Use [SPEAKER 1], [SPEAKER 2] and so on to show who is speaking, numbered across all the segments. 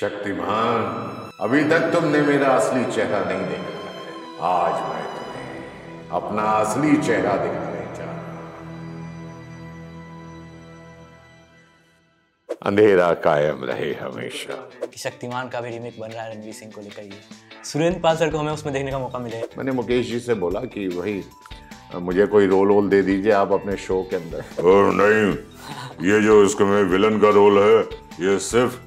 [SPEAKER 1] शक्तिमान अभी तक तुमने मेरा असली चेहरा नहीं देखा है आज मैं तुम्हें अपना असली चेहरा दिखाने जा अंधेरा कायम रहे हमेशा
[SPEAKER 2] कि शक्तिमान का भी रीमेक बन रहा है रणवीर सिंह को लेकर ये
[SPEAKER 1] सुरेंद्र पाल सर को हमें उसमें देखने का मौका मिले मैंने मुकेश जी से बोला कि वही मुझे कोई रोल वोल दे दीजिए आप अपने शो के अंदर और नहीं ये जो इसमें विलन का रोल है ये सिर्फ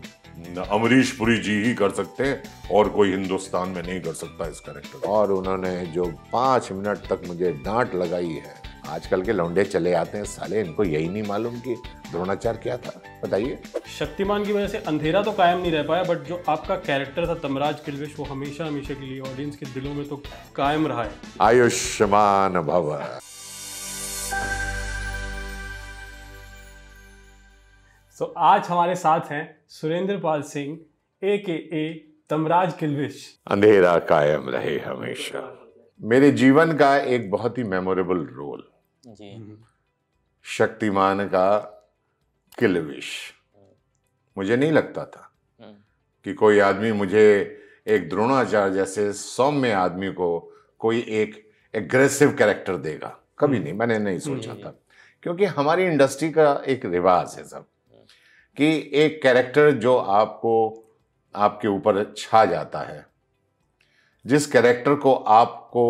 [SPEAKER 1] अमरीश पुरी जी ही कर सकते हैं और कोई हिंदुस्तान में नहीं कर सकता इस करेक्टर और उन्होंने जो पाँच मिनट तक मुझे डांट लगाई है आजकल के लौंडे चले आते हैं साले इनको यही नहीं मालूम कि द्रोणाचार क्या था बताइए
[SPEAKER 3] शक्तिमान की वजह से अंधेरा तो कायम नहीं रह पाया बट जो आपका कैरेक्टर था तमराज किलवेश वो हमेशा हमेशा के लिए ऑडियंस के दिलों में तो कायम रहा है
[SPEAKER 1] आयुष्मान भव
[SPEAKER 3] so, आज हमारे साथ हैं सुरेंद्र पाल सिंह ए के ए तमराज
[SPEAKER 2] किलविश
[SPEAKER 1] अंधेरा कायम रहे हमेशा मेरे जीवन का एक बहुत ही मेमोरेबल रोल जी। हम्म। शक्तिमान का किलविश मुझे नहीं लगता था हम्म। कि कोई आदमी मुझे एक द्रोणाचार्य जैसे सौम्य आदमी को कोई एक एग्रेसिव कैरेक्टर देगा कभी हम्म। नहीं मैंने नहीं सोचा था क्योंकि हमारी इंडस्ट्री का एक रिवाज है सब कि एक कैरेक्टर जो आपको आपके ऊपर छा जाता है जिस कैरेक्टर को आपको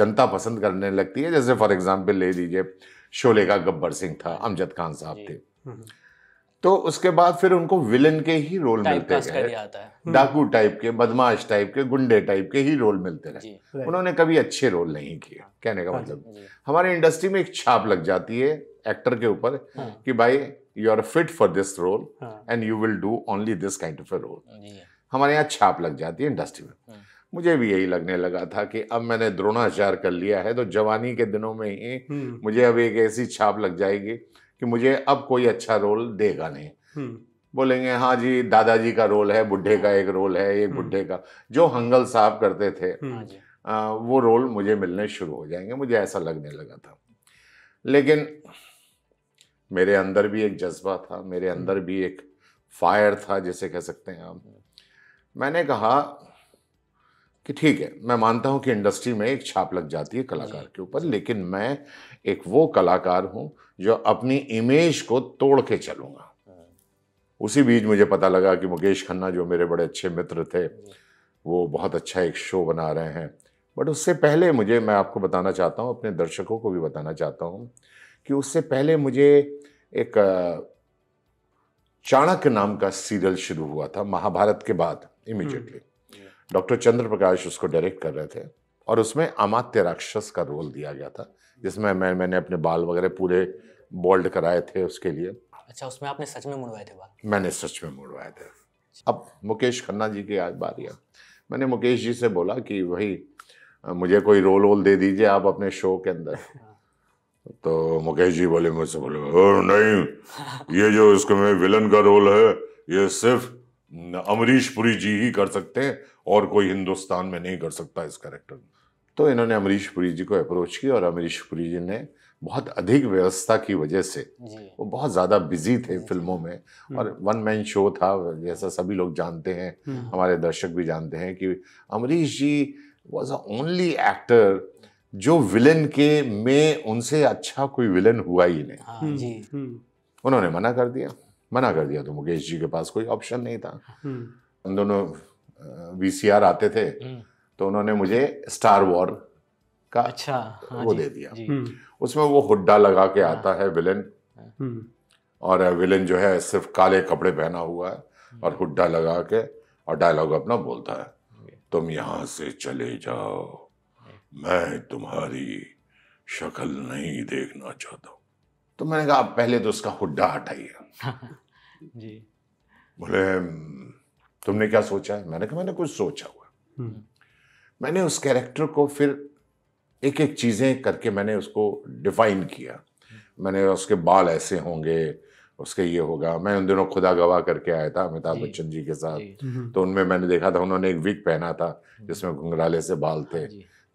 [SPEAKER 1] जनता पसंद करने लगती है जैसे फॉर एग्जांपल ले लीजिए शोले का गब्बर सिंह था अमजद खान साहब थे हम्म, हम्म। तो उसके बाद फिर उनको विलन के ही रोल मिलते
[SPEAKER 3] गए
[SPEAKER 1] डाकू टाइप के बदमाश टाइप के गुंडे टाइप के ही रोल मिलते रहे उन्होंने कभी अच्छे रोल नहीं किए कहने का हाँ मतलब हमारी इंडस्ट्री में एक छाप लग जाती है एक्टर के ऊपर हाँ। कि भाई you are fit for this role and you will do only this kind of a role हमारे यहाँ छाप लग जाती है इंडस्ट्री में हाँ। मुझे भी यही लगने लगा था कि अब मैंने द्रोणाचार कर लिया है तो जवानी के दिनों में ही हम्म। मुझे अब एक ऐसी छाप लग जाएगी कि मुझे अब कोई अच्छा रोल देगा नहीं हम्म। बोलेंगे हाँ जी दादाजी का रोल है बुढ़े का एक रोल है एक हम्म। बुढ़े का जो हंगल साहब करते थे हाँ आ, वो रोल मुझे मिलने शुरू हो जाएंगे मुझे ऐसा लगने लगा था लेकिन मेरे अंदर भी एक जज्बा था मेरे हम्म। अंदर भी एक फायर था जिसे कह सकते हैं आप मैंने कहा कि ठीक है मैं मानता हूं कि इंडस्ट्री में एक छाप लग जाती है कलाकार के ऊपर लेकिन मैं एक वो कलाकार हूं जो अपनी इमेज को तोड़ के चलूंगा हाँ। उसी बीच मुझे पता लगा कि मुकेश खन्ना जो मेरे बड़े अच्छे मित्र थे हाँ। वो बहुत अच्छा एक शो बना रहे हैं बट उससे पहले मुझे मैं आपको बताना चाहता हूँ अपने दर्शकों को भी बताना चाहता हूँ कि उससे पहले मुझे एक चाणक्य नाम का सीरियल शुरू हुआ था महाभारत के बाद immediately hmm. Doctor Chandra Prakash उसको डायरेक्ट कर रहे थे और उसमें अमात्य राक्षस का रोल दिया गया था जिसमें मैं मैंने अपने बाल वगैरह पूरे बोल्ड कराए थे उसके लिए
[SPEAKER 2] अच्छा उसमें आपने सच में
[SPEAKER 1] मुड़वाए थे बाल मैंने सच में मुड़वाए थे अब मुकेश खन्ना जी की आज बारी है मैंने मुकेश जी से बोला कि भाई मुझे कोई रोल वोल दे दीजिए आप अपने शो के अंदर तो मुकेश जी बोले मुझसे बोले नहीं ये जो इसके में विलन का रोल है ये सिर्फ अमरीश पुरी जी ही कर सकते हैं और कोई हिंदुस्तान में नहीं कर सकता इस करेक्टर तो इन्होंने अमरीश पुरी जी को अप्रोच किया और अमरीश पुरी जी ने बहुत अधिक व्यवस्था की वजह से वो बहुत ज़्यादा बिजी थे फिल्मों में हम्म। और वन मैन शो था जैसा सभी लोग जानते हैं हम्म। हमारे दर्शक भी जानते हैं कि Amrish ji was a only actor जो विलेन के में उनसे अच्छा कोई विलेन हुआ ही नहीं
[SPEAKER 3] हाँ, हम्म, जी हम्म।
[SPEAKER 1] उन्होंने मना कर दिया मना कर दिया तो मुकेश जी के पास कोई ऑप्शन नहीं था उन हम्म। दोनों वीसीआर आते थे तो उन्होंने मुझे स्टार वॉर का अच्छा हाँ, वो दे दिया उसमें वो हुड्डा लगा के हाँ। आता है विलेन और विलेन जो है सिर्फ काले कपड़े पहना हुआ है और हुड्डा लगा के और डायलॉग अपना बोलता है तुम यहाँ से चले जाओ मैं तुम्हारी शक्ल नहीं देखना चाहता तो मैंने कहा पहले तो उसका हुड्डा हटाइए जी बोले हम्म, तुमने क्या सोचा है मैंने कहा मैंने कुछ सोचा हुआ हम्म। मैंने उस कैरेक्टर को फिर एक एक चीज़ें करके मैंने उसको डिफाइन किया मैंने उसके बाल ऐसे होंगे उसके ये होगा मैं उन दिनों खुदा गवाह करके आया था अमिताभ बच्चन जी के साथ तो उनमें मैंने देखा था उन्होंने एक विग पहना था हम्म। जिसमें घुंघराले से बाल थे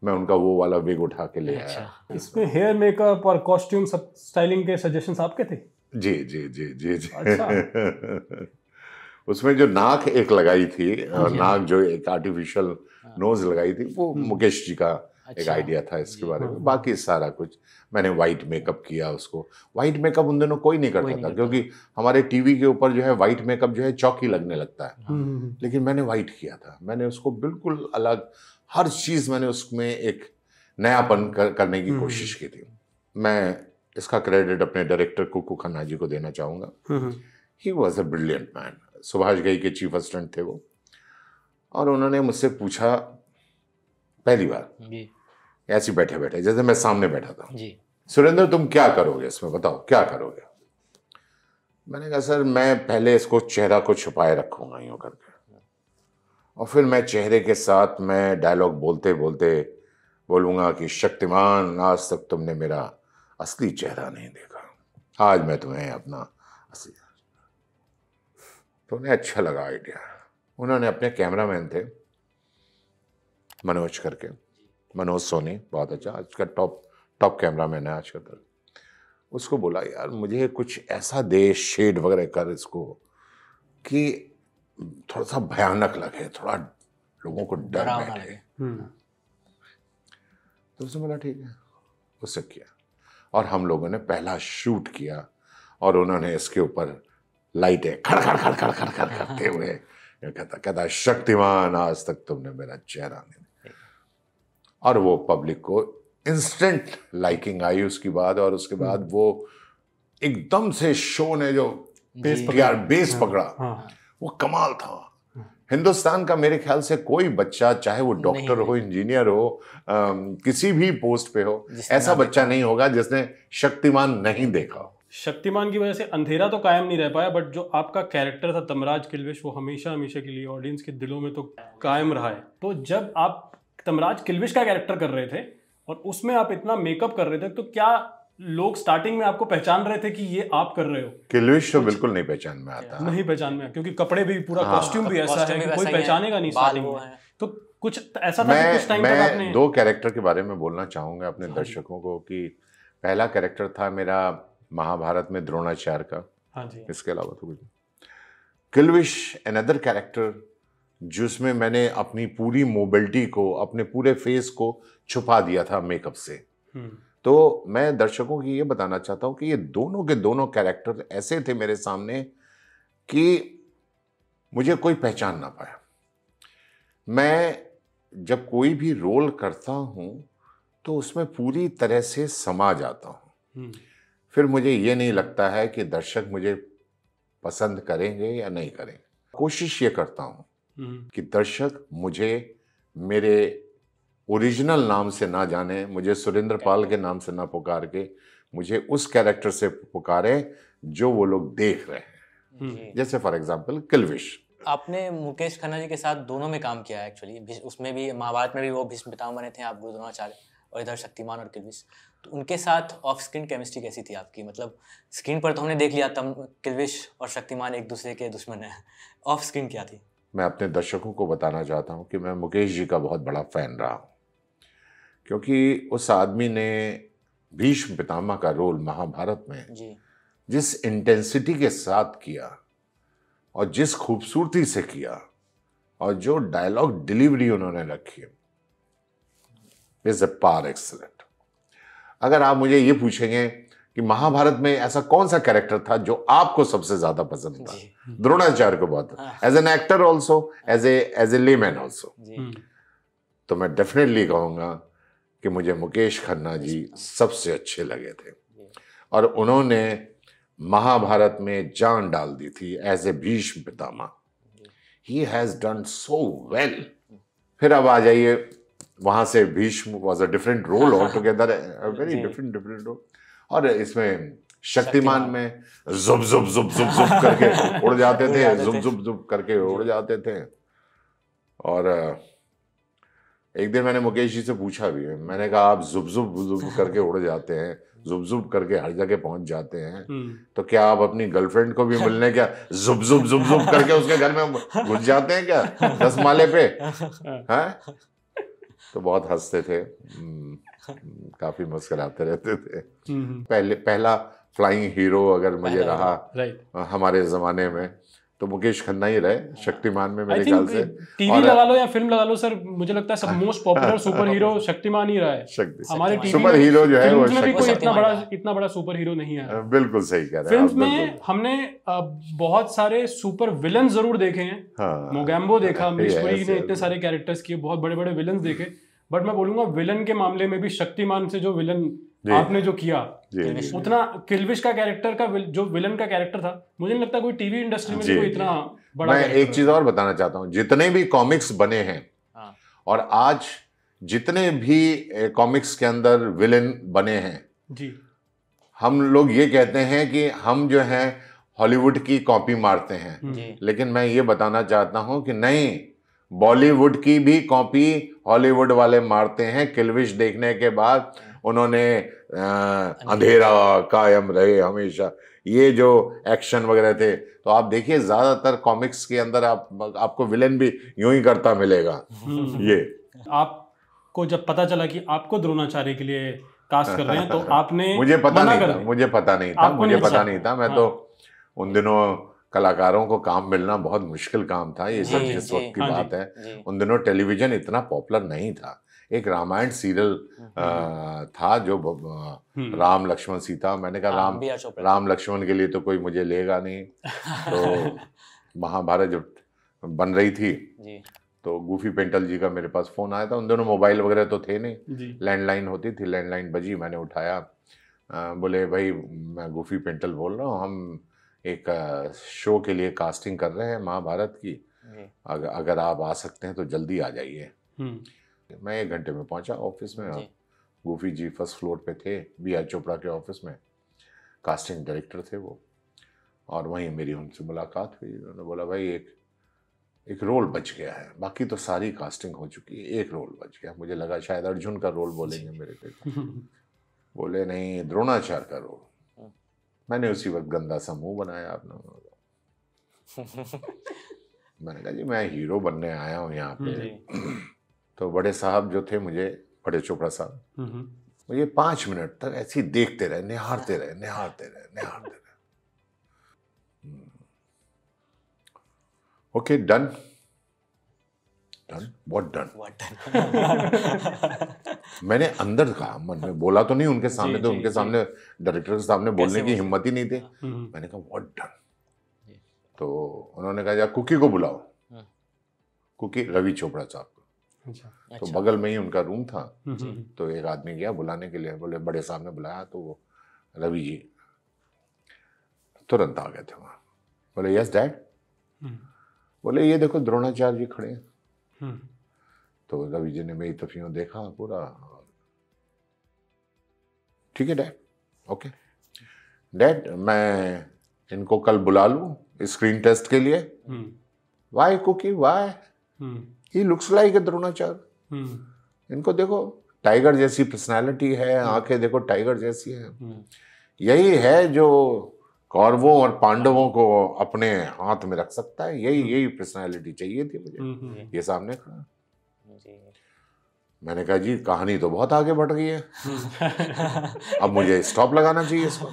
[SPEAKER 1] मैं उनका वो वाला विग उठा के ले अच्छा।
[SPEAKER 3] आया इसमें हेयर मेकअप और कॉस्ट्यूम सब स्टाइलिंग के सजेशन आपके थे
[SPEAKER 1] जी जी जी जी जी अच्छा। उसमें जो नाक एक लगाई थी हाँ और नाक जो एक आर्टिफिशियल नोज हाँ। लगाई थी वो हम्म। मुकेश जी का अच्छा। एक आइडिया था इसके बारे में हाँ। बाकी सारा कुछ मैंने वाइट मेकअप किया उसको वाइट मेकअप उन दिनों कोई नहीं करता कोई नहीं था क्योंकि हमारे टीवी के ऊपर जो है वाइट मेकअप जो है चौकी लगने लगता है हम्म, हम्म, लेकिन मैंने वाइट किया था मैंने उसको बिल्कुल अलग हर चीज़ मैंने उसमें एक नयापन कर, करने की हम्म। कोशिश की थी मैं इसका क्रेडिट अपने डायरेक्टर कुकू खन्ना जी को देना चाहूँगा he was a brilliant man Subhash Ghai के चीफ असिस्टेंट थे वो और उन्होंने मुझसे पूछा पहली बार ऐसे बैठे बैठे जैसे मैं सामने बैठा था सुरेंद्र तुम क्या करोगे इसमें बताओ क्या करोगे मैंने कहा सर मैं पहले इसको चेहरा को छुपाए रखूंगा यूँ करके और फिर मैं चेहरे के साथ मैं डायलॉग बोलते बोलते बोलूँगा कि शक्तिमान आज तक तुमने मेरा असली चेहरा नहीं देखा आज मैं तुम्हें अपना असली तो उन्हें अच्छा लगा आइडिया उन्होंने अपने कैमरामैन थे मनोज करके मनोज सोनी बहुत अच्छा आज का टॉप टॉप कैमरामैन है आज का तक उसको बोला यार मुझे कुछ ऐसा दे शेड वगैरह कर इसको कि थोड़ा सा भयानक लगे थोड़ा लोगों को डर लगे हम्म। तो उसने बोला ठीक है उससे किया और हम लोगों ने पहला शूट किया और उन्होंने इसके ऊपर लाइटें खड़ खड़ खड़ खड़ खड़ खड़ करते हुए कहता कहता शक्तिमान आज तक तुमने मेरा चेहरा नहीं और वो पब्लिक को इंस्टेंट लाइकिंग आई उसके बाद और उसके बाद हम्म। वो एकदम से शो ने जो बेस पकड़ा, बेस पकड़ा हाँ। वो कमाल था हिंदुस्तान का मेरे ख्याल से कोई बच्चा चाहे वो डॉक्टर हो इंजीनियर हो आ, किसी भी पोस्ट पे हो ऐसा बच्चा नहीं होगा जिसने शक्तिमान नहीं देखा
[SPEAKER 3] शक्तिमान की वजह से अंधेरा तो कायम नहीं रह पाया बट जो आपका कैरेक्टर था तमराज किलविश वो हमेशा हमेशा के लिए ऑडियंस के दिलों में तो कायम रहा है तो जब आप तमराज किलविश का कैरेक्टर कर रहे थे और उसमें आप इतना मेकअप कर रहे थे तो क्या लोग स्टार्टिंग में आपको पहचान रहे थे कि ये आप कर रहे हो
[SPEAKER 1] किलविश तो बिल्कुल नहीं पहचान में आता
[SPEAKER 3] नहीं पहचान में क्योंकि कपड़े भी पूरा कॉस्ट्यूम हाँ। भी ऐसा है कोई पहचानेगा नहीं स्टार्टिंग में तो कुछ ऐसा था कुछ टाइम मैं
[SPEAKER 1] दो कैरेक्टर के बारे में बोलना चाहूंगा अपने दर्शकों को कि पहला कैरेक्टर था मेरा महाभारत में द्रोणाचार्य का हाँ जी इसके अलावा तो कुछ किलविश एन अदर कैरेक्टर जिसमें मैंने अपनी पूरी मोबिलिटी को अपने पूरे फेस को छुपा दिया था मेकअप से हम्म। तो मैं दर्शकों की ये बताना चाहता हूँ कि ये दोनों के दोनों कैरेक्टर ऐसे थे मेरे सामने कि मुझे कोई पहचान ना पाया मैं जब कोई भी रोल करता हूँ तो उसमें पूरी तरह से समा जाता हूँ हम्म। फिर मुझे ये नहीं लगता है कि दर्शक मुझे पसंद करेंगे या नहीं करेंगे कोशिश ये करता हूँ हम्म। कि दर्शक मुझे मेरे ओरिजिनल नाम से ना जाने मुझे सुरेंद्र पाल के नाम से ना पुकार के मुझे उस कैरेक्टर से पुकारें जो वो लोग देख रहे हैं हम्म। जैसे फॉर एग्जाम्पल किलविश
[SPEAKER 2] आपने मुकेश खन्ना जी के साथ दोनों में काम किया है एक्चुअली उसमें भी महाभारत में भी वो भीष्म पितामह बने थे आप गुरु द्रोणाचार्य और इधर शक्तिमान और किलविश तो उनके साथ ऑफ स्क्रीन केमिस्ट्री कैसी थी आपकी मतलब स्क्रीन पर तो हमने देख लिया तम किलविश और शक्तिमान एक दूसरे के दुश्मन हैं ऑफ स्क्रीन क्या थी
[SPEAKER 1] मैं अपने दर्शकों को बताना चाहता हूँ कि मैं मुकेश जी का बहुत बड़ा फ़ैन रहा हूँ क्योंकि उस आदमी ने भीष्म पितामह का रोल महाभारत में जी। जिस इंटेंसिटी के साथ किया और जिस खूबसूरती से किया और जो डायलॉग डिलीवरी उन्होंने रखी इज अ पार एक्सलेंट अगर आप मुझे ये पूछेंगे कि महाभारत में ऐसा कौन सा कैरेक्टर था जो आपको सबसे ज्यादा पसंद
[SPEAKER 2] था द्रोणाचार्य
[SPEAKER 1] को बहुत as an actor also as as a layman also तो मैं डेफिनेटली कहूंगा कि मुझे मुकेश खन्ना जी सबसे अच्छे लगे थे और उन्होंने महाभारत में जान डाल दी थी as a Bhishma Pitamah he has done so well फिर अब आ जाइए वहां से Bhishma was a different role all together very different different role और इसमें शक्तिमान में जुब जुब जुब जुब जुब करके उड़ जाते थे जुब जुब जुब करके उड़ जाते थे और एक दिन मैंने मुकेश जी से पूछा भी मैंने कहा आप जुब जुब जुब करके उड़ जाते हैं जुब जुब करके हर जगह पहुंच जाते हैं हम्म। तो क्या आप अपनी गर्लफ्रेंड को भी मिलने क्या जुब जुब जुब जुब करके उसके घर में घुस जाते हैं क्या दस माले पे हैं तो बहुत हंसते थे हम्म, काफी मुस्कराते रहते थे हम्म। पहले पहला फ्लाइंग हीरो अगर मुझे रहा हमारे जमाने में तो मुकेश खन्ना ही रहे शक्तिमान में मेरे ख्याल से टीवी लगा
[SPEAKER 3] लो या फिल्म लगा लो सर मुझे लगता है सब most popular superhero Shaktimaan ही रहा है
[SPEAKER 1] हमारे सुपर हीरो जो है वो भी कोई इतना बड़ा
[SPEAKER 3] इतना बड़ा सुपर हीरो नहीं है बिल्कुल सही कह रहे हैं फिल्म में हमने बहुत सारे सुपर विलन जरूर देखे हैं मोगैम्बो हाँ। देखा मिशपुरी ने इतने सारे कैरेक्टर्स किए बहुत बड़े बड़े विलन देखे बट मैं बोलूंगा विलन के मामले में भी शक्तिमान से जो विलन आपने जो किया उतना किलविश का कैरेक्टर का जो विलन का कैरेक्टर था मुझे नहीं लगता कोई टीवी इंडस्ट्री में कोई इतना बड़ा मैं एक
[SPEAKER 1] चीज और बताना चाहता हूँ जितने भी कॉमिक्स बने हैं हाँ। और आज जितने भी कॉमिक्स के अंदर विलेन बने हैं जी हम लोग ये कहते हैं कि हम जो हैं हॉलीवुड की कॉपी मारते हैं हम्म। लेकिन मैं ये बताना चाहता हूँ कि नहीं बॉलीवुड की भी कॉपी हॉलीवुड वाले मारते हैं किलविश देखने के बाद उन्होंने अंधेरा कायम रहे हमेशा ये जो एक्शन वगैरह थे तो आप देखिए ज़्यादातर कॉमिक्स के अंदर आप आपको विलेन भी यूं ही करता मिलेगा हम्म। ये
[SPEAKER 3] आपको जब पता चला कि आपको द्रोणाचार्य के लिए कास्ट कर रहे हैं तो आपने मुझे पता नहीं था
[SPEAKER 1] मुझे पता नहीं था मुझे पता नहीं था मैं हाँ। तो उन दिनों कलाकारों को काम मिलना बहुत मुश्किल काम था ये सब जिस वक्त की हाँ बात है उन दिनों टेलीविजन इतना पॉपुलर नहीं था एक रामायण सीरियल हम्म। था जो हम्म। राम लक्ष्मण सीता मैंने कहा राम राम लक्ष्मण के लिए तो कोई मुझे लेगा नहीं
[SPEAKER 2] तो
[SPEAKER 1] महाभारत जब बन रही थी तो गूफी पेंटल जी का मेरे पास फ़ोन आया था उन दोनों मोबाइल वगैरह तो थे नहीं लैंडलाइन होती थी लैंडलाइन बजी मैंने उठाया आ, बोले भाई मैं गूफी पेंटल बोल रहा हूँ हम एक शो के लिए कास्टिंग कर रहे हैं महाभारत की अगर अगर आप आ सकते हैं तो जल्दी आ जाइए हम्म। मैं एक घंटे में पहुंचा ऑफिस में और गोफी जी फर्स्ट फ्लोर पे थे बी आर चोपड़ा के ऑफिस में कास्टिंग डायरेक्टर थे वो और वहीं मेरी उनसे मुलाकात हुई उन्होंने बोला भाई एक एक रोल बच गया है बाकी तो सारी कास्टिंग हो चुकी है एक रोल बच गया मुझे लगा शायद अर्जुन का रोल बोलेंगे मेरे
[SPEAKER 2] को
[SPEAKER 1] बोले नहीं द्रोणाचार्य का रोल हाँ। मैंने उसी वक्त गंदा सा मुंह बनाया आपने मैंने कहा जी मैं हीरो बनने आया हूँ यहाँ पे तो बड़े साहब जो थे मुझे बड़े चोपड़ा
[SPEAKER 2] साहब
[SPEAKER 1] मुझे पांच मिनट तक ऐसे ही देखते रहे निहारते रहे निहारते रहे निहारते रहे okay done done what done
[SPEAKER 3] मैंने अंदर कहा मन में बोला तो नहीं उनके सामने तो
[SPEAKER 1] उनके सामने डायरेक्टर के सामने बोलने की हिम्मत ही नहीं थी हाँ। हम्म। मैंने कहा वॉट डन तो उन्होंने कहा कुकी को बुलाओ हाँ। कुकी रवि चोपड़ा साहब को अच्छा। तो अच्छा। बगल में ही उनका रूम था हम्म, हम्म। तो एक आदमी गया बुलाने के लिए बोले बड़े साहब ने बुलाया तो वो रवि जी तुरंत आ गए थे वहाँ बोले यस डैड हम्म। बोले ये देखो द्रोणाचार्य जी खड़े
[SPEAKER 2] हैं
[SPEAKER 1] तो रवि जी ने मेरी तफियों देखा पूरा ठीक है डैड ओके डैड मैं इनको कल बुला लू स्क्रीन टेस्ट के लिए वाई कुकी why he looks like Dronacharya इनको देखो टाइगर जैसी पर्सनालिटी है hmm. आंखें देखो टाइगर जैसी है hmm. यही है जो कौरवों और पांडवों को अपने हाथ में रख सकता है यही hmm. यही पर्सनालिटी चाहिए थी मुझे ये सामने खड़ा मैंने कहा जी कहानी तो बहुत आगे बढ़ गई है
[SPEAKER 2] अब
[SPEAKER 1] मुझे स्टॉप लगाना चाहिए इसको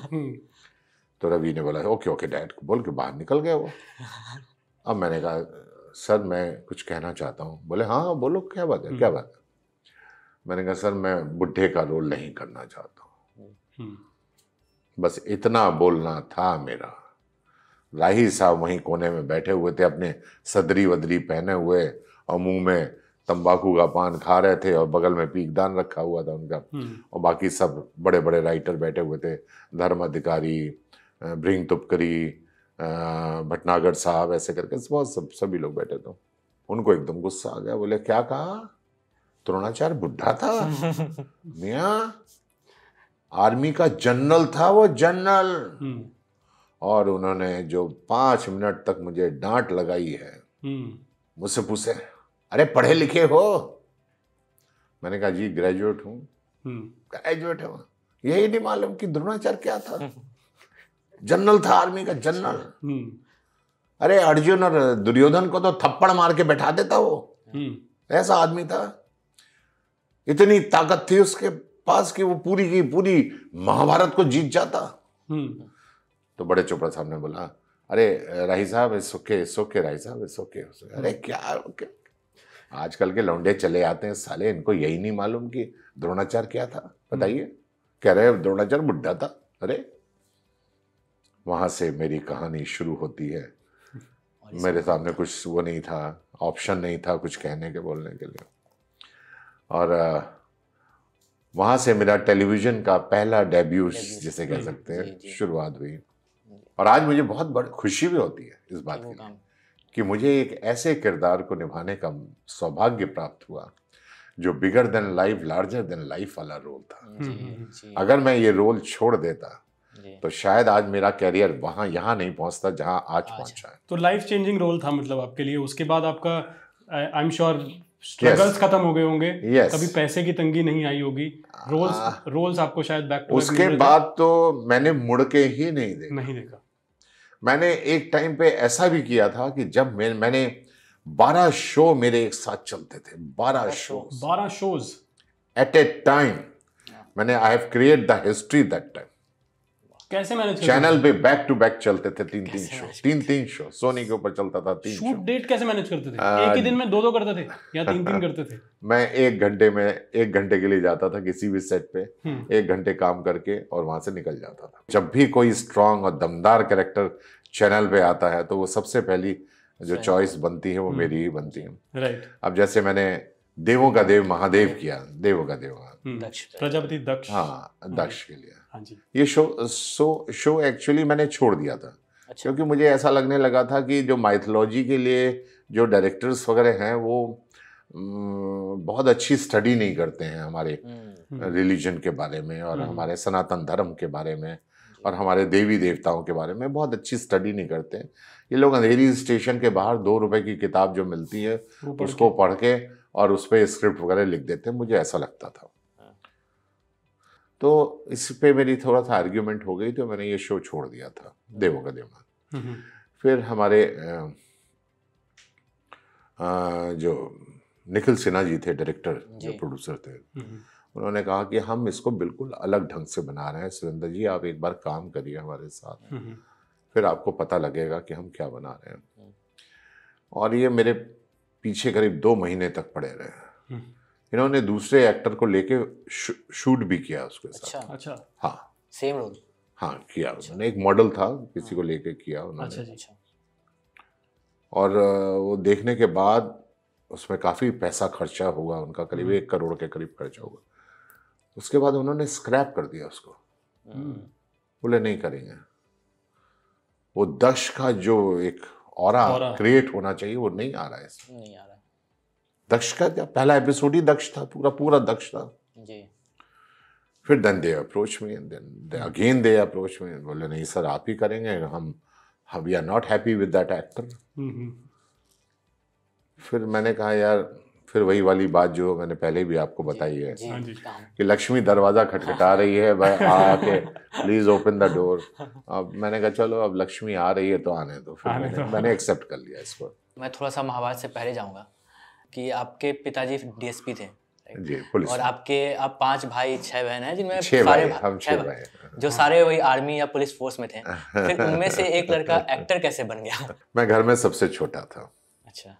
[SPEAKER 1] तो रवि ने बोला ओके ओके डैड बोल के बाहर निकल गया वो अब मैंने कहा सर मैं कुछ कहना चाहता हूँ बोले हाँ, हाँ बोलो क्या बात है क्या हम्म। बात है मैंने कहा सर मैं बुढ़े का रोल नहीं करना चाहता हूँ हम्म। बस इतना बोलना था मेरा राही साहब वहीं कोने में बैठे हुए थे अपने सदरी वदरी पहने हुए और मुंह में तंबाकू का पान खा रहे थे और बगल में पीकदान रखा हुआ था उनका हम्म। और बाकी सब बड़े बड़े राइटर बैठे हुए थे धर्म अधिकारी भृंग तुपकरी भटनागर साहब ऐसे करके बहुत सब सभी लोग बैठे थे उनको एकदम गुस्सा आ गया बोले क्या कहा द्रोणाचार्य बुढ़ा था मिया आर्मी का जनरल था वो जनरल हम्म। और उन्होंने जो पांच मिनट तक मुझे डांट लगाई है हम्म। मुझसे पूछे अरे पढ़े लिखे हो मैंने कहा जी ग्रेजुएट हूँ हम्म। ग्रेजुएट है यही नहीं मालूम कि द्रोणाचार्य क्या था जनरल था आर्मी का जनरल हम्म। अरे अर्जुन और दुर्योधन को तो थप्पड़ मार के बैठा देता वो हम्म। ऐसा आदमी था इतनी ताकत थी उसके पास कि वो पूरी की पूरी महाभारत को जीत जाता हम्म। तो बड़े चोपड़ा साहब ने बोला अरे राही साहब इस सुखे इस ओके राही साहब इस अरे क्या ओके आजकल के लौंडे चले आते हैं साले इनको यही नहीं मालूम कि द्रोणाचार्य क्या था बताइए कह रहे द्रोणाचार्य बुढ़ा था अरे वहाँ से मेरी कहानी शुरू होती है मेरे सामने कुछ वो नहीं था ऑप्शन नहीं था कुछ कहने के बोलने के लिए और वहाँ से मेरा टेलीविज़न का पहला डेब्यू जिसे कह सकते हैं शुरुआत हुई और आज मुझे बहुत बड़ी खुशी भी होती है इस बात की कि मुझे एक ऐसे किरदार को निभाने का सौभाग्य प्राप्त हुआ जो bigger than life larger than life वाला रोल था हम्म, हम्म। अगर मैं ये रोल छोड़ देता तो शायद आज मेरा कैरियर वहाँ यहाँ नहीं पहुँचता जहाँ आज अच्छा। पहुँचा है
[SPEAKER 3] तो लाइफ चेंजिंग रोल था मतलब आपके लिए उसके बाद आपका आई एम श्योर स्ट्रगल्स खत्म हो गए होंगे yes. कभी पैसे की तंगी नहीं आई होगी रोल्स आ, रोल्स आपको शायद बैक उसके बाद
[SPEAKER 1] तो मैंने मुड़ के ही नहीं देखा नहीं देखा मैंने एक टाइम पे ऐसा भी किया था कि जब मैं, मैंने बारह शो मेरे एक साथ चलते थे बारह शो बारह शोज एट ए टाइम मैंने I have create the history that time
[SPEAKER 3] कैसे मैनेज चैनल पे
[SPEAKER 1] बैक टू बैक चलते थे तीन तीन शो तीन तीन शो सोनी के ऊपर चलता था तीन शूट
[SPEAKER 3] डेट कैसे मैनेज करते थे आ, हाँ। एक ही दिन में दो दो करते थे या तीन तीन करते थे
[SPEAKER 1] मैं एक घंटे में एक घंटे के लिए जाता था किसी भी सेट पे हम्म। एक घंटे काम करके और वहां से निकल जाता था जब भी कोई स्ट्रांग और दमदार कैरेक्टर चैनल पे आता है तो वो सबसे पहली जो चॉइस बनती है वो हम्म। मेरी ही बनती है राइट अब जैसे मैंने देवों का देव महादेव किया देवों का
[SPEAKER 3] देव हम्म। प्रजापति दक्ष हाँ दक्ष के लिए हाँ
[SPEAKER 1] जी ये शो सो शो एक्चुअली मैंने छोड़ दिया था अच्छा। क्योंकि मुझे ऐसा लगने लगा था कि जो माइथोलॉजी के लिए जो डायरेक्टर्स वगैरह हैं वो बहुत अच्छी स्टडी नहीं करते हैं हमारे रिलीजन हम्म। हम्म। के बारे में और हम्म। हमारे सनातन धर्म के बारे में और हमारे देवी देवताओं के बारे में बहुत अच्छी स्टडी नहीं करते हैं ये लोग अंधेरी स्टेशन के बाहर दो रुपए की किताब जो मिलती है उसको पढ़ के और उस पर स्क्रिप्ट वगैरह लिख देते हैं मुझे ऐसा लगता था तो इस पे मेरी थोड़ा सा आर्ग्यूमेंट हो गई तो मैंने ये शो छोड़ दिया था देवों का देवना फिर हमारे जो निखिल सिन्हा जी थे डायरेक्टर जो प्रोड्यूसर थे उन्होंने कहा कि हम इसको बिल्कुल अलग ढंग से बना रहे हैं सुरेंद्र जी आप एक बार काम करिए हमारे साथ फिर आपको पता लगेगा कि हम क्या बना रहे हैं हम्म। और ये मेरे पीछे करीब दो महीने तक पड़े रहे हम्म। इन्होंने दूसरे एक्टर को लेके शूट भी किया उसके साथ अच्छा अच्छा हाँ सेम रोल हाँ किया अच्छा। उन्होंने एक मॉडल था किसी हाँ। को लेके किया उन्होंने अच्छा अच्छा और वो देखने के बाद उसमें काफ़ी पैसा खर्चा हुआ उनका करीब हम्म। एक करोड़ के करीब खर्चा हुआ उसके बाद उन्होंने स्क्रैप कर दिया उसको हम्म। बोले नहीं करेंगे वो दश का जो एक और क्रिएट होना चाहिए वो नहीं आ रहा है इसमें नहीं आ रहा दक्ष का क्या पहला एपिसोड ही दक्ष था पूरा पूरा दक्ष था जी फिर देन दे अप्रोच में देन अगेन दे अप्रोच में बोले नहीं सर आप ही करेंगे हम we are not happy with that actor फिर मैंने कहा यार फिर वही वाली बात जो मैंने पहले भी आपको बताई है हाँ कि लक्ष्मी दरवाज़ा खटखटा हाँ। रही है भाई आके प्लीज़ ओपन द डोर अब मैंने कहा चलो अब लक्ष्मी आ रही है तो आने दो फिर मैंने, मैंने एक्सेप्ट कर लिया इसको
[SPEAKER 2] मैं थोड़ा सा महाभारत से पहले जाऊंगा कि आपके पिताजी डीएसपी थे
[SPEAKER 1] जी और
[SPEAKER 2] आपके आप पांच भाई छह बहन है जिनमें सारे भाई, हम छह भाई जो सारे वही आर्मी या पुलिस फोर्स में थे फिर उनमें से एक लड़का एक्टर कैसे बन गया
[SPEAKER 1] मैं घर में सबसे छोटा था अच्छा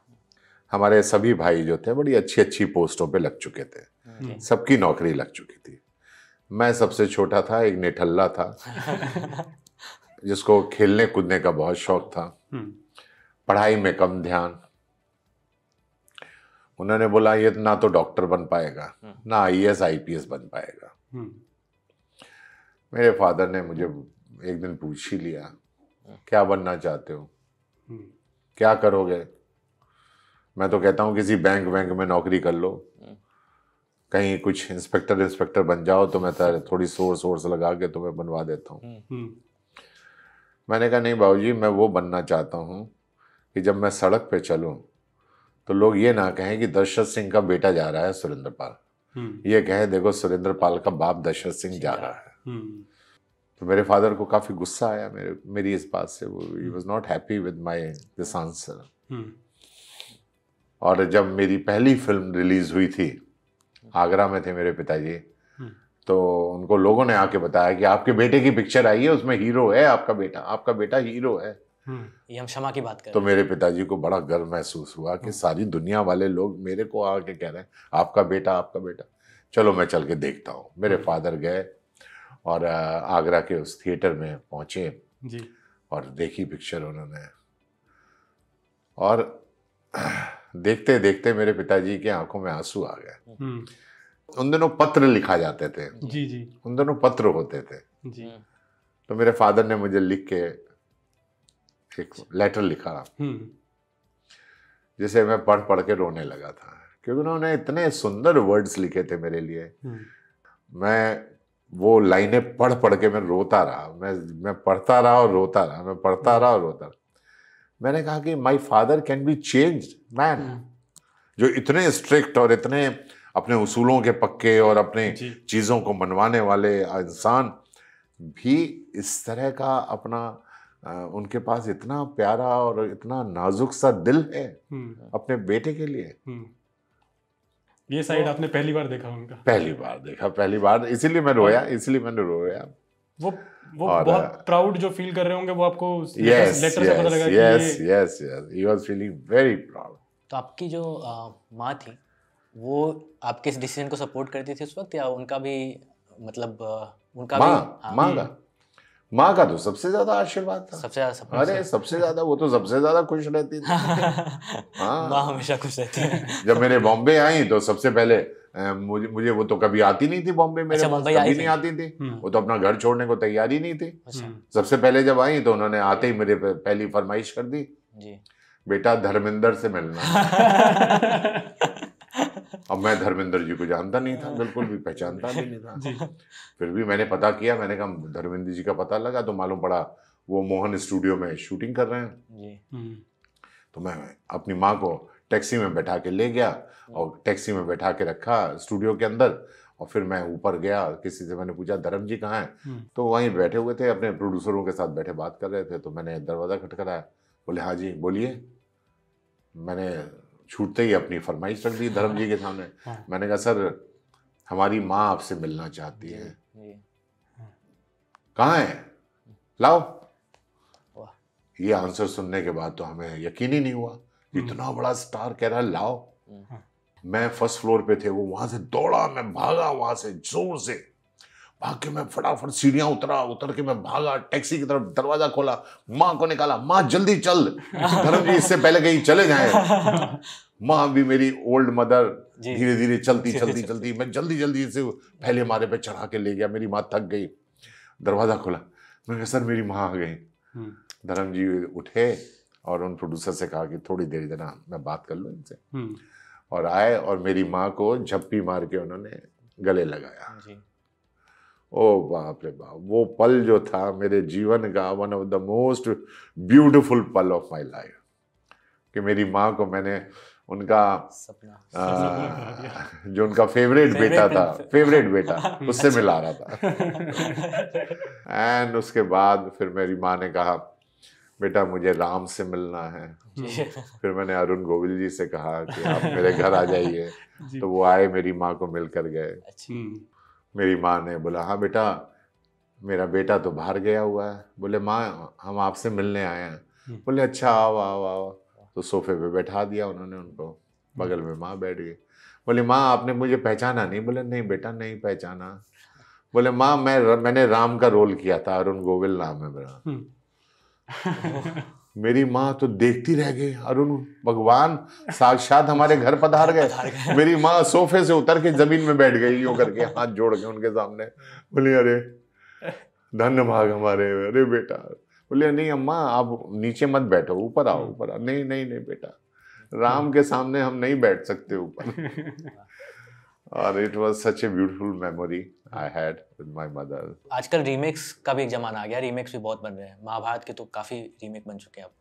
[SPEAKER 1] हमारे सभी भाई जो थे बड़ी अच्छी अच्छी पोस्टों पे लग चुके थे
[SPEAKER 2] हम्म। सबकी
[SPEAKER 1] नौकरी लग चुकी थी मैं सबसे छोटा था एक नेठल्ला था जिसको खेलने कूदने का बहुत शौक था हम्म। पढ़ाई में कम ध्यान उन्होंने बोला ये ना तो डॉक्टर बन पाएगा हम्म। ना I S I P S बन पाएगा
[SPEAKER 2] हम्म।
[SPEAKER 1] मेरे फादर ने मुझे एक दिन पूछ ही लिया क्या बनना चाहते हो हम्म। क्या करोगे मैं तो कहता हूँ किसी बैंक बैंक में नौकरी कर लो कहीं कुछ इंस्पेक्टर इंस्पेक्टर बन जाओ तो मैं थोड़ी सोर्स वोर्स लगा के तुम्हें बनवा देता हूँ मैंने कहा नहीं बाबूजी मैं वो बनना चाहता हूँ कि जब मैं सड़क पे चलूँ तो लोग ये ना कहें कि दशरथ सिंह का बेटा जा रहा है सुरेंद्र पाल हम्म। ये कहें देखो सुरेंद्र पाल का बाप दशरथ सिंह जा रहा है हम्म। तो मेरे फादर को काफ़ी गुस्सा आया मेरे मेरी इस बात से वो he was not happy with my this answer और जब मेरी पहली फिल्म रिलीज़ हुई थी आगरा में थे मेरे पिताजी हम्म। तो उनको लोगों ने आके बताया कि आपके बेटे की पिक्चर आई है उसमें हीरो है आपका बेटा आपका बेटा हीरो है
[SPEAKER 2] हम्म। ये हम क्षमा की
[SPEAKER 1] बात करें तो मेरे पिताजी को बड़ा गर्व महसूस हुआ कि हम्म। सारी दुनिया वाले लोग मेरे को आके कह रहे हैं आपका बेटा आपका बेटा चलो मैं चल के देखता हूँ मेरे हम्म। फादर गए और आगरा के उस थिएटर में पहुंचे और देखी पिक्चर उन्होंने और देखते देखते मेरे पिताजी की आंखों में आंसू आ गए उन दिनों पत्र लिखा जाते थे जी जी उन दिनों पत्र होते थे जी तो मेरे फादर ने मुझे लिख के एक लेटर लिखा रहा हम्म। जिसे मैं पढ़ पढ़ के रोने लगा था क्योंकि उन्होंने इतने सुंदर वर्ड्स लिखे थे मेरे लिए हम्म। मैं वो लाइनें पढ़ पढ़ के मैं रोता रहा मैं मैं पढ़ता रहा और रोता रहा मैं पढ़ता हम्म। रहा और रोता रहा मैंने कहा कि my father can be change man जो इतने स्ट्रिक्ट और इतने अपने उसूलों के पक्के और अपने चीज़ों को मनवाने वाले इंसान भी इस तरह का अपना उनके पास इतना प्यारा और इतना नाजुक सा दिल है हम्म। अपने बेटे के लिए
[SPEAKER 3] हम्म। ये साइड तो, आपने पहली बार देखा उनका पहली बार देखा
[SPEAKER 1] पहली बार इसीलिए मैं रोया इसीलिए मैंने रोया वो वो और, बहुत
[SPEAKER 3] प्राउड जो फील कर रहे होंगे वो आपको yes yes yes
[SPEAKER 1] yes he was feeling very proud
[SPEAKER 2] तो आपकी जो माँ थी वो आपके इस डिसीजन को सपोर्ट करती थी उस वक्त या उनका भी मतलब उनका माँ, भी माँ हाँ। का
[SPEAKER 1] माँ का तो सबसे ज्यादा आशीर्वाद था सबसे ज्यादा अरे सबसे ज्यादा वो तो सबसे ज्यादा खुश रहती थी हाँ। माँ हमेशा खुश रहती है जब मेरे बॉम्बे आई तो सबसे पहले मुझे मुझे वो तो कभी आती नहीं थी बॉम्बे मेरे अच्छा, कभी नहीं आती थी हम्म। वो तो अपना घर छोड़ने को तैयार ही नहीं थी अच्छा। हम्म। सबसे पहले जब आई तो उन्होंने आते ही मेरे पहली फरमाइश कर दी जी बेटा धर्मेंद्र से मिलना अब मैं धर्मेंद्र जी को जानता नहीं था बिल्कुल भी पहचानता भी नहीं था फिर भी मैंने पता किया मैंने कहा धर्मेंद्र जी का पता लगा तो मालूम पड़ा वो मोहन स्टूडियो में शूटिंग कर रहे हैं हम्म। तो मैं अपनी माँ को टैक्सी में बैठा के ले गया और टैक्सी में बैठा के रखा स्टूडियो के अंदर और फिर मैं ऊपर गया किसी से मैंने पूछा धर्म जी कहाँ हैं हम्म। तो वहीं बैठे हुए थे अपने प्रोड्यूसरों के साथ बैठे बात कर रहे थे तो मैंने दरवाज़ा खटखटाया बोले हाँ जी बोलिए मैंने छूटते ही अपनी फरमाइश रख दी धर्म जी के सामने हाँ। मैंने कहा सर हमारी माँ आपसे मिलना चाहती है कहाँ है लाओ ये आंसर सुनने के बाद तो हमें यकीन ही नहीं हुआ हम्म। इतना बड़ा स्टार कह रहा है लाओ हम्म। हाँ। मैं फर्स्ट फ्लोर पे थे वो वहां से दौड़ा मैं भागा वहां से जोर से भाग के मैं फटाफट सीढ़ियां उतरा उतर के मैं भागा टैक्सी की तरफ दरवाजा खोला माँ को निकाला माँ जल्दी चल धर्म जी इससे पहले कहीं चले जाए माँ भी मेरी ओल्ड मदर धीरे धीरे चलती चलती चलती मैं जल्दी जल्दी इसे पहले मारे पे चढ़ा के ले गया मेरी माँ थक गई दरवाजा खोला मैंने कहा सर मेरी माँ आ गई हम्म। धर्म जी उठे और उन प्रोड्यूसर से कहा कि थोड़ी देर देना मैं बात कर लूँ इनसे हम्म। और आए और मेरी माँ को झप्पी मार के उन्होंने गले लगाया ओ बाप रे बाप वो पल जो था मेरे जीवन का one of the most beautiful पल ऑफ माय लाइफ कि मेरी माँ को मैंने उनका आ, जो उनका फेवरेट बेटा था फेवरेट बेटा उससे अच्छा। मिला रहा
[SPEAKER 3] था
[SPEAKER 1] एंड उसके बाद फिर मेरी माँ ने कहा बेटा मुझे राम से मिलना है फिर मैंने अरुण गोविल जी से कहा कि आप मेरे घर आ जाइए तो वो आए मेरी माँ को मिलकर गए अच्छा। हम्म। मेरी माँ ने बोला हाँ बेटा मेरा बेटा तो बाहर गया हुआ है बोले माँ हम आपसे मिलने आए हैं हम्म। बोले अच्छा आओ आओ आओ तो सोफे पे बैठा दिया उन्होंने उनको बगल में माँ बैठ गई बोले माँ आपने मुझे पहचाना नहीं बोले नहीं बेटा नहीं पहचाना बोले माँ मैं मैंने राम का रोल किया था अरुण गोविल नाम है मेरा हम्म। तो मेरी माँ तो देखती रह गई अरुण भगवान साक्षात हमारे घर पधार गए मेरी माँ सोफे से उतर के जमीन में बैठ गई यो करके हाथ जोड़ के उनके सामने बोली अरे धन्य भाग हमारे अरे बेटा बोले नहीं अम्मा आप नीचे मत बैठो ऊपर आओ ऊपर आओ नहीं नहीं नहीं बेटा राम के सामने हम नहीं बैठ सकते ऊपर और it was such a beautiful memory I had with my mother
[SPEAKER 2] आजकल रीमेक्स का भी एक जमाना आ गया रीमेक्स भी बहुत बन रहे हैं महाभारत के तो काफ़ी रीमेक बन चुके हैं अब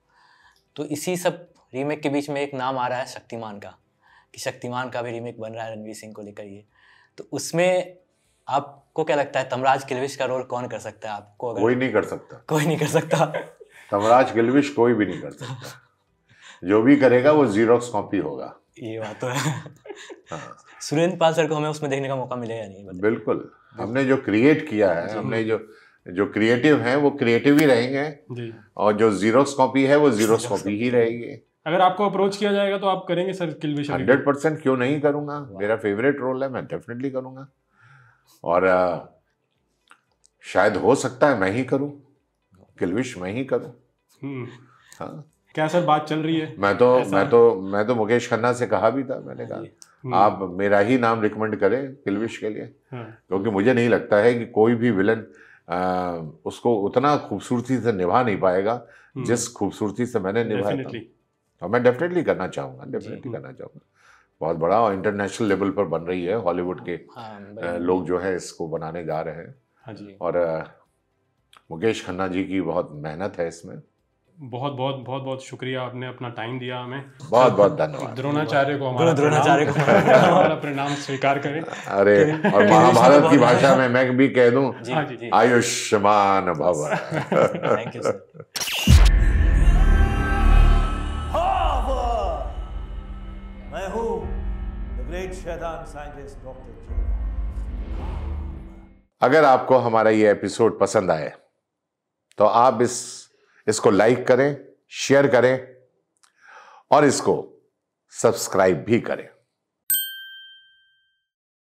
[SPEAKER 2] तो इसी सब रीमेक के बीच में एक नाम आ रहा है शक्तिमान का कि शक्तिमान का भी रीमेक बन रहा है रणवीर सिंह को लेकर ये तो उसमें आपको क्या लगता है तमराज गिलविश का रोल कौन कर सकता है आपको अगर कोई
[SPEAKER 1] नहीं कर सकता
[SPEAKER 2] कोई नहीं कर सकता
[SPEAKER 1] तमराज गिलविश कोई भी नहीं कर सकता जो भी करेगा वो जीरोक्स कॉपी होगा
[SPEAKER 2] ये बात तो है हाँ। सुरेंद्र पाल सर को हमें उसमें देखने का मौका मिलेगा नहीं
[SPEAKER 1] बिल्कुल हमने जो क्रिएट किया है हमने जो जो क्रिएटिव है वो क्रिएटिव ही रहेंगे और जो जीरोस कॉपी है वो जीरोस कॉपी ही रहेगी अगर आपको अप्रोच किया जाएगा तो आप करेंगे सर किलविशर हंड्रेड परसेंट क्यों नहीं करूंगा मेरा फेवरेट रोल है मैं डेफिनेटली करूंगा और शायद हो सकता है मैं ही करूं किलविश मैं ही करूं हम्म। हाँ क्या सर
[SPEAKER 3] बात चल रही है मैं तो मैं तो
[SPEAKER 1] मैं तो मुकेश खन्ना से कहा भी था मैंने कहा हाँ आप मेरा ही नाम रिकमेंड करें किलविश के लिए हाँ। क्योंकि मुझे नहीं लगता है कि कोई भी विलन उसको उतना खूबसूरती से निभा नहीं पाएगा हम्म। जिस खूबसूरती से मैंने निभाया था और तो मैं डेफिनेटली करना चाहूँगा डेफिनेटली हम्म। करना चाहूँगा बहुत बड़ा और इंटरनेशनल लेवल पर बन रही है हॉलीवुड के हाँ, लोग जो है इसको बनाने जा रहे
[SPEAKER 3] हैं
[SPEAKER 1] और मुकेश खन्ना जी की बहुत मेहनत है इसमें
[SPEAKER 3] बहुत बहुत बहुत बहुत शुक्रिया आपने अपना टाइम दिया हमें बहुत बहुत धन्यवाद द्रोणाचार्य को हमारा द्रोणाचार्य को हमारा प्रणाम
[SPEAKER 1] स्वीकार करें अरे और महाभारत की भाषा अच्छा- में मैं भी कह दूं हाँ आयुष्मान भव थैंक यू
[SPEAKER 2] हाँ, हाँ। मैं हूं द ग्रेट शैतान साइंटिस्ट डॉक्टर
[SPEAKER 1] अगर आपको हमारा ये एपिसोड पसंद आए तो आप इस इसको लाइक करें शेयर करें और इसको सब्सक्राइब भी करें